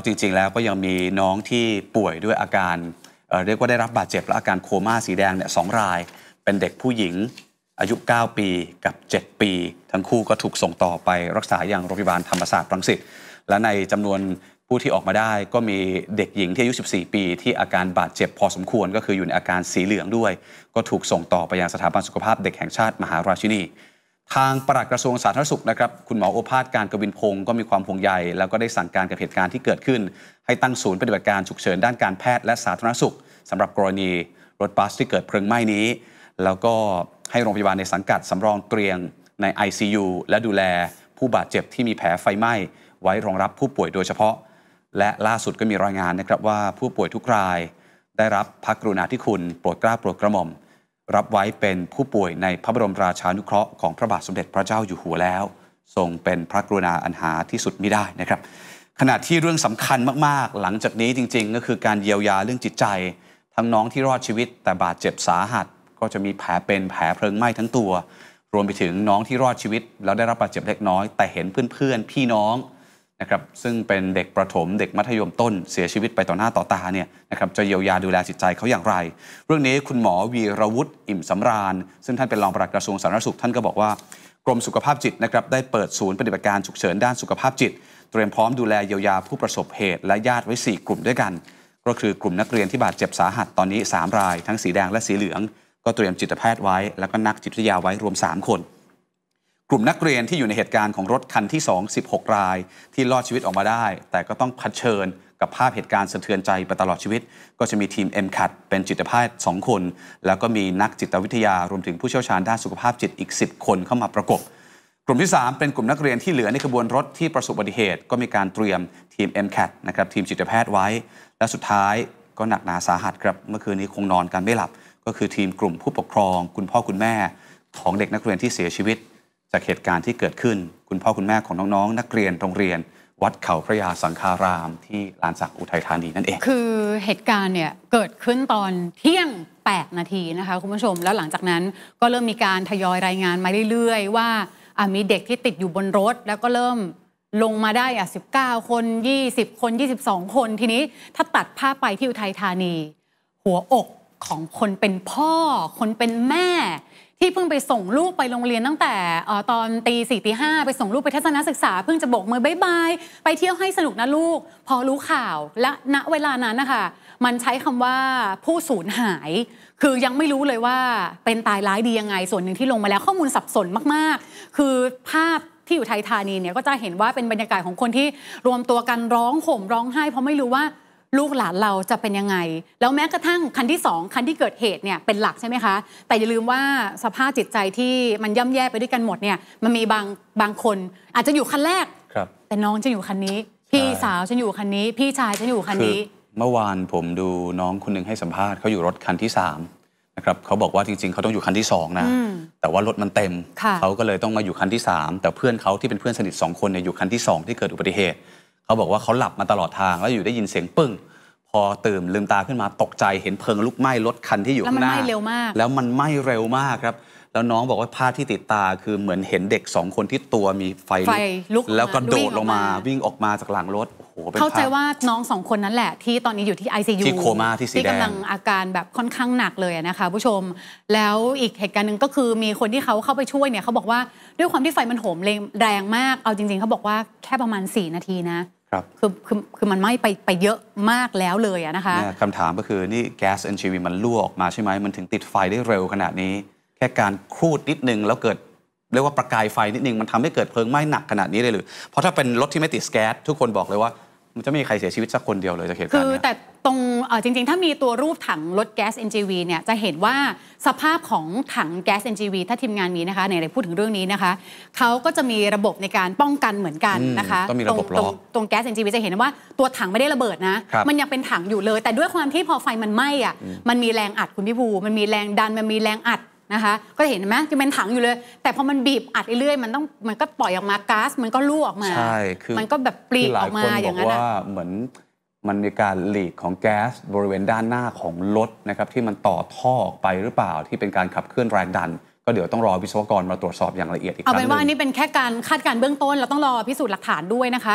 จริงๆ แล้วก็ยังมีน้องที่ป่วยด้วยอาการเเรียกว่าได้รับบาดเจ็บและอาการโคม่าสีแดงเนี่ยสองราย เป็นเด็กผู้หญิงอายุ 9 ปีกับ 7 ปี ทั้งคู่ก็ถูกส่งต่อไปรักษาอย่างโรงพยาบาลธรรมศาสตร์รังสิตและในจำนวนผู้ที่ออกมาได้ก็มีเด็กหญิงที่อายุ 14 ปีที่อาการบาดเจ็บพอสมควรก็คืออยู่ในอาการสีเหลืองด้วย ก็ถูกส่งต่อไปยังสถาบันสุขภาพเด็กแห่งชาติมหาราชินีทางปลัดกระทรวงสาธารณสุขนะครับ คุณหมอโอภาสการกวินพงศ์ก็มีความห่วงใยแล้วก็ได้สั่งการกับเหตุการณ์ที่เกิดขึ้น ให้ตั้งศูนย์ปฏิบัติการฉุกเฉินด้านการแพทย์และสาธารณสุข สำหรับกรณีรถบัสที่เกิดเพลิงไหม้นี้ แล้วก็ให้โรงพยาบาลในสังกัดสำรองเตียง ใน ICU และดูแลผู้บาดเจ็บที่มีแผลไฟไหม้ไว้รองรับผู้ป่วยโดยเฉพาะ และล่าสุดก็มีรายงานนะครับว่าผู้ป่วยทุกรายได้รับพักกรุณาธิคุณโปรดกล้าโปรดกระหม่อมรับไว้เป็นผู้ป่วยในพระบรมราชานุเคราะห์ ของพระบาทสมเด็จพระเจ้าอยู่หัวแล้ว ทรงเป็นพระกรุณาอันหาที่สุดไม่ได้นะครับ ขณะที่เรื่องสำคัญมากๆ หลังจากนี้จริงๆ ก็คือการเยียวยาเรื่องจิตใจ ทั้งน้องที่รอดชีวิต แต่บาดเจ็บสาหัส ก็จะมีแผลเป็นแผลเพลิงไหม้ทั้งตัว รวมไปถึงน้องที่รอดชีวิต แล้วได้รับบาดเจ็บเล็กน้อย แต่เห็นเพื่อนๆพี่น้องนะครับซึ่งเป็นเด็กประถมเด็กมัธยมต้นเสียชีวิตไปต่อหน้าต่อตาเนี่ยนะครับจะเยียวยาดูแลจิตใจเขาอย่างไร เรื่องนี้คุณหมอวีรวุฒิอิ่มสำราญ ซึ่งท่านเป็นรองปลัดกระทรวงสาธารณสุขท่านก็บอกว่ากรมสุขภาพจิตนะครับได้เปิดศูนย์ปฏิบัติการฉุกเฉินด้านสุขภาพจิต เตรียมพร้อมดูแลเยียวยาผู้ประสบเหตุ และญาติไว้ 4 กลุ่มด้วยกัน ก็คือกลุ่มนักเรียนที่บาดเจ็บสาหัสตอนนี้ 3 ราย ทั้งสีแดงและสีเหลืองก็เตรียมจิตแพทย์ไว้แล้วก็นักจิตวิทยาไว้รวม3 คนกลุ่มนักเรียนที่อยู่ในเหตุการณ์ของรถคันที่2 16ราย ที่รอดชีวิตออกมาได้ แต่ก็ต้องเผชิญกับภาพเหตุการณ์สะเทือนใจไปตลอดชีวิต ก็จะมีทีม m c a t เป็นจิตแพทย์2 คน แล้วก็มีนักจิตวิทยา รวมถึงผู้เชี่ยวชาญด้านสุขภาพจิตอีก 10 คนเข้ามาประกบกลุ่มที่ 3 เป็นกลุ่มนักเรียนที่เหลือในขบวนรถที่ประสบอุบัติเหตุ ก็มีการเตรียมทีม m c a t นะครับทีมจิตแพทย์ไว้ และสุดท้ายก็หนักหนาสาหัสครับเมื่อคืนนี้คงนอนกันไม่หลับ ก็คือทีมกลุ่มผู้ปกครองคุณพ่อคุณแม่ ของเด็กนักเรียนที่เสียชีวิตจากเหตุการณ์ที่เกิดขึ้นคุณพ่อ คุณแม่ของน้องๆนนักเรียนโรงเรียนวัดเขาพระยาสังคารามที่ลานสักอุทัยธานีนั่นเอง คือเหตุการณ์เนี่ยเกิดขึ้นตอนเที่ยง8นาทีนะคะ คุณผู้ชมแล้วหลังจากนั้นก็เริ่มมีการทยอยรายงานมาเรื่อยๆ ว่ามีเด็กที่ติดอยู่บนรถ แล้วก็เริ่มลงมาได้อ่ะ 19 คน 20 คน 22 คนทีนี้ถ้าตัดภาพไปที่อุทัยธานี หัวอกของคนเป็นพ่อคนเป็นแม่ ที่เพิ่งไปส่งลูกไปโรงเรียนตั้งแต่ตอนตีสี่ตีห้าไปส่งลูกไปทัศนศึกษา เพิ่งจะโบกมือบายบาย ไปเที่ยวให้สนุกนะลูก พอรู้ข่าวและณเวลานั้นนะคะมันใช้คำว่าผู้สูญหาย คือยังไม่รู้เลยว่าเป็นตายร้ายดียังไง ส่วนหนึ่งที่ลงมาแล้ว ข้อมูลสับสนมากๆ คือภาพที่อยู่ไทยธานีเนี่ยก็จะเห็นว่าเป็นบรรยากาศของคนที่รวมตัวกันร้องห่มร้องไห้เพราะไม่รู้ว่าลูกหลานเราจะเป็นยังไง แล้วแม้กระทั่งคันที่ 2คันที่เกิดเหตุเนี่ยเป็นหลักใช่ไหมคะ แต่อย่าลืมว่าสภาพจิตใจที่มันย่ำแย่ไปด้วยกันหมดเนี่ยมันมีบางบางคนอาจจะอยู่คันแรกครับ แต่น้องจะอยู่คันนี้พี่สาวฉันอยู่คันนี้ พี่ชายฉันอยู่คันนี้ เมื่อวานผมดูน้องคนนึงให้สัมภาษณ์เขาอยู่รถคันที่3นะครับเขาบอกว่าจริง ๆเขาต้องอยู่คันที่2นะแต่ว่ารถมันเต็มเขาก็เลยต้องมาอยู่คันที่ 3 แต่เพื่อนเขาที่เป็นเพื่อนสนิท2คนเนี่ยอยู่คันที่ 2 ที่เกิดอุบัติเหตุเขาบอกว่าเขาหลับมาตลอดทางแล้วอยู่ได้ยินเสียง ปึ้ง พอตื่นลืมตาขึ้นมาตกใจเห็นเพลิงลุกไหม้รถคันที่อยู่ข้างหน้า แล้วมันไหม้เร็วมากครับแล้วน้องบอกว่าภาพที่ติดตา คือเหมือนเห็นเด็กสองคนที่ตัวมีไฟลุกแล้วก็โดดลงมาวิ่งออกมาจากหลังรถโอ้โหเข้าใจว่าน้องสองคนนั้นแหละที่ตอนนี้อยู่ที่ียูที่โคม่าที่สีแดงที่กำลังอาการแบบค่อนข้างหนักเลยนะคะ ผู้ชม แล้วอีกเหตุการณ์หนึ่งก็คือมีคนที่เขาเข้าไปช่วยเนี่ยเขาบอกว่าด้วยความที่ไฟมันโหมแรงมากเอาจริงๆ เขาบอกว่าแค่ประมาณ 4 นาทีนะครับคือคือคือมันไหม้ไปไปเยอะมากแล้วเลยนะคะคำถามก็คือนี่แก๊สเอีวีมันรั่วออกมาใช่ไหมมันถึงติดไฟได้เร็วขนาดนี้แค่การครูดนิดนึงแล้วเกิดเรียกว่าประกายไฟนิดนึง มันทำให้เกิดเพลิงไหม้หนักขนาดนี้เลยหรือเพราะถ้าเป็นรถที่ไม่ติดแก๊สทุกคนบอกเลยว่ามันจะไม่มีใครเสียชีวิตสักคนเดียวเลยจากเหตุการณ์คือแต่ตรงจริงๆ ถ้ามีตัวรูปถังรถแก๊ส NGV เนี่ยจะเห็นว่าสภาพของถังแก๊ส NGV ถ้าทีมงานมีนะคะไหนๆพูดถึงเรื่องนี้นะคะเขาก็จะมีระบบในการป้องกันเหมือนกันนะคะต้องมีระบบล็อกตรงแก๊ส NGV จะเห็นว่าตัวถังไม่ได้ระเบิดนะมันยังเป็นถังอยู่เลย แต่ด้วยความที่พอไฟมันไหม้อ่ะมันมีแรงอัดคุณพี่ภูมันมีแรงดันมันมีแรงอัดนะคะก็เห็นไหมจะเป็นถังอยู่เลย แต่พอมันบีบอัดเรื่อยๆมันต้องมันก็ปล่อยออกมาก๊าซมันก็รั่วออกมาใช่คือมันก็แบบปลีกออกมาอย่างนั้นหลายคนบอกว่าเหมือนมันมีการหลีกของแก๊สบริเวณด้านหน้าของรถนะครับที่มันต่อท่อไปหรือเปล่าที่เป็นการขับเคลื่อนแรงดัน ก็เดี๋ยวต้องรอวิศวกรมาตรวจสอบอย่างละเอียดอีกครั้งงเอาเป็นว่านี่เป็นแค่การคาดการเบื้องต้นเราต้องรอพิสูจน์หลักฐานด้วยนะคะ